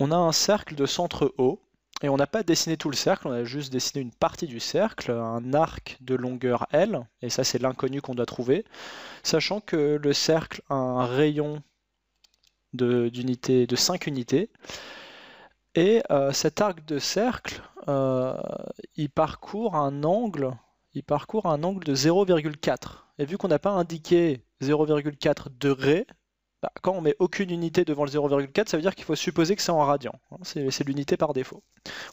on a un cercle de centre haut, et on n'a pas dessiné tout le cercle, on a juste dessiné une partie du cercle, un arc de longueur L, et ça c'est l'inconnu qu'on doit trouver, sachant que le cercle a un rayon de, de 5 unités, et euh, cet arc de cercle, euh, il parcourt un angle, il parcourt un angle de 0,4. Et vu qu'on n'a pas indiqué 0,4 degrés, bah, quand on met aucune unité devant le 0,4, ça veut dire qu'il faut supposer que c'est en radian. Hein. c'est l'unité par défaut.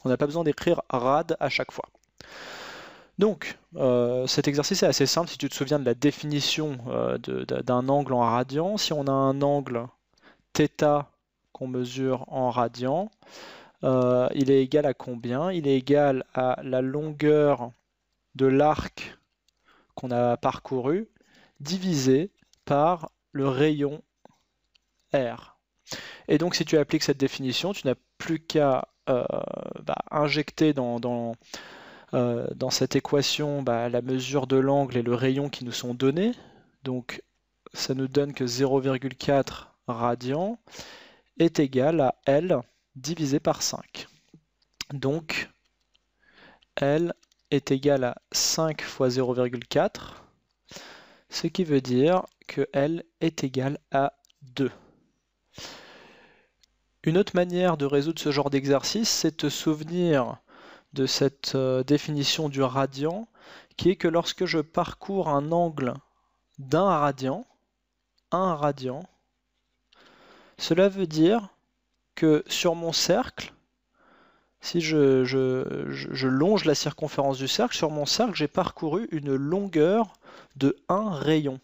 On n'a pas besoin d'écrire rad à chaque fois. Donc, euh, cet exercice est assez simple si tu te souviens de la définition euh, d'un angle en radian. Si on a un angle θ qu'on mesure en radian, euh, il est égal à combien Il est égal à la longueur de l'arc qu'on a parcouru divisé par le rayon et donc, si tu appliques cette définition, tu n'as plus qu'à euh, bah, injecter euh, dans, cette équation bah, la mesure de l'angle et le rayon qui nous sont donnés. Donc, ça nous donne que 0,4 radian est égal à L divisé par 5. Donc, L est égal à 5 fois 0,4, ce qui veut dire que L est égal à 2. Une autre manière de résoudre ce genre d'exercice, c'est de souvenir de cette euh, définition du radian, qui est que lorsque je parcours un angle d'un radian, un radian, cela veut dire que sur mon cercle, si je, longe la circonférence du cercle, sur mon cercle, j'ai parcouru une longueur de un rayon.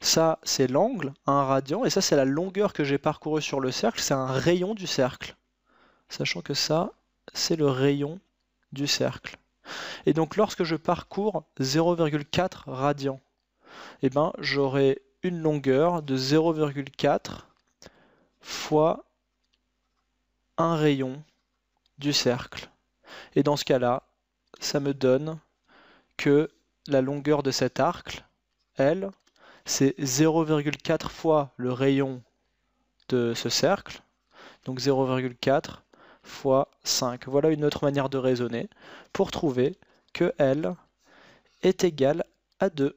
Ça, c'est l'angle, un radian, et ça, c'est la longueur que j'ai parcourue sur le cercle, c'est un rayon du cercle. Sachant que ça, c'est le rayon du cercle. Et donc, lorsque je parcours 0,4 radian, eh ben, j'aurai une longueur de 0,4 fois un rayon du cercle. Et dans ce cas-là, ça me donne que la longueur de cet arc, elle, c'est 0,4 fois le rayon de ce cercle, donc 0,4 fois 5. Voilà une autre manière de raisonner pour trouver que L est égal à 2.